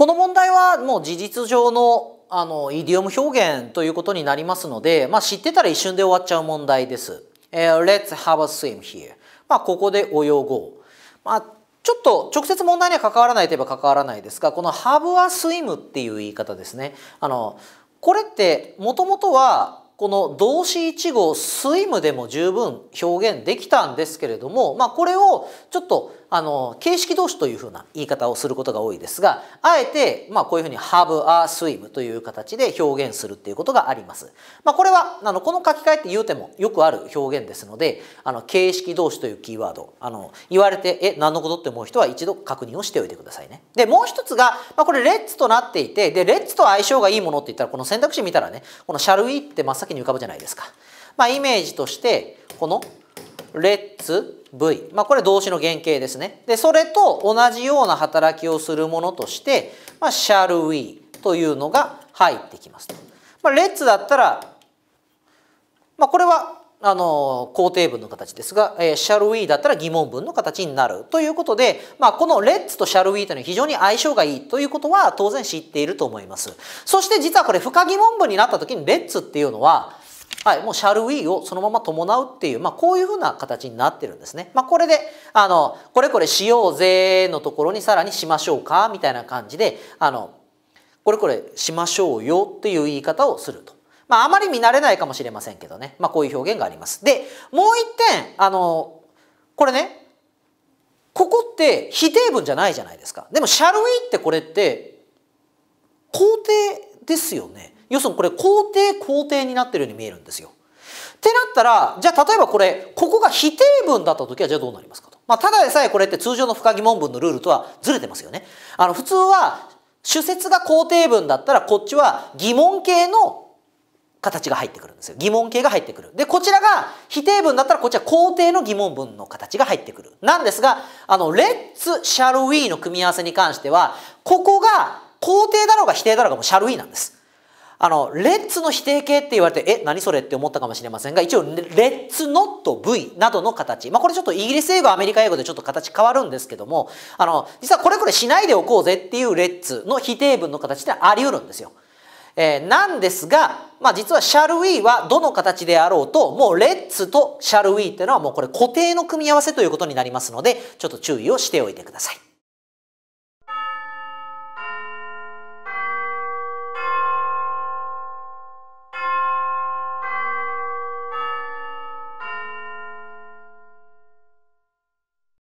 この問題はもう事実上のあのイディオム表現ということになりますので、まあ、知ってたら一瞬で終わっちゃう問題です。え Let's have a swim here。まあ、ここで泳ごう。まあ、ちょっと直接問題には関わらないといえば関わらないですが、この have a swim っていう言い方ですね。あの、これってもともとはこの動詞1号スイムでも十分表現できたんですけれども、まあ、これをちょっとあの形式動詞というふうな言い方をすることが多いですがあえて、まあ、こういうふうに have a swim という形で表現するっていうことがあります。まあ、これはあのこの書き換えって言うてもよくある表現ですのであの形式動詞というキーワードあの言われてえ何のことって思う人は一度確認をしておいてくださいね。でもう一つが、まあ、これレッツとなっていてでレッツと相性がいいものって言ったらこの選択肢見たらねこの shall we って真っ先に浮かぶじゃないですか。まあ、イメージとしてこのレッツ V、まあ、これ動詞の原型ですねでそれと同じような働きをするものとして、まあ、shall we というのが入ってきますと、まあ、レッツだったら、まあ、これはあの肯定文の形ですが、えー、shall we だったら疑問文の形になるということで、まあ、このレッツと shall we というのは非常に相性がいいということは当然知っていると思いますそして実はこれ不可疑問文になった時にレッツっていうのははい、もう shall we をそのまま伴うっていう、まあ、こういうふうな形になってるんですね。まあ、これで、あの、これこれしようぜのところにさらにしましょうかみたいな感じで、あの、これこれしましょうよっていう言い方をすると。まあ、あまり見慣れないかもしれませんけどね。まあ、こういう表現があります。で、もう一点、あの、これね、ここって否定文じゃないじゃないですか。でも、shall we ってこれって肯定ですよね。要するにこれ肯定肯定になってるように見えるんですよ。ってなったらじゃあ例えばこれここが否定文だった時はじゃあどうなりますかと。まあ、ただでさえこれって通常の不可疑問文のルールとはずれてますよね。あの普通は主説が肯定文だったらこっちは疑問形の形が入ってくるんですよ疑問形が入ってくるでこちらが否定文だったらこっちは肯定の疑問文の形が入ってくるなんですがあの「let's shall we」の組み合わせに関してはここが肯定だろうが否定だろうがもう「shall we」なんですあの、レッツの否定形って言われて、え、何それって思ったかもしれませんが、一応、レッツノット V などの形。まあ、これちょっとイギリス英語、アメリカ英語でちょっと形変わるんですけども、あの、実はこれこれしないでおこうぜっていうレッツの否定文の形ってあり得るんですよ。えー、なんですが、まあ、実は shall we はどの形であろうと、もうレッツと shall we っていうのはもうこれ固定の組み合わせということになりますので、ちょっと注意をしておいてください。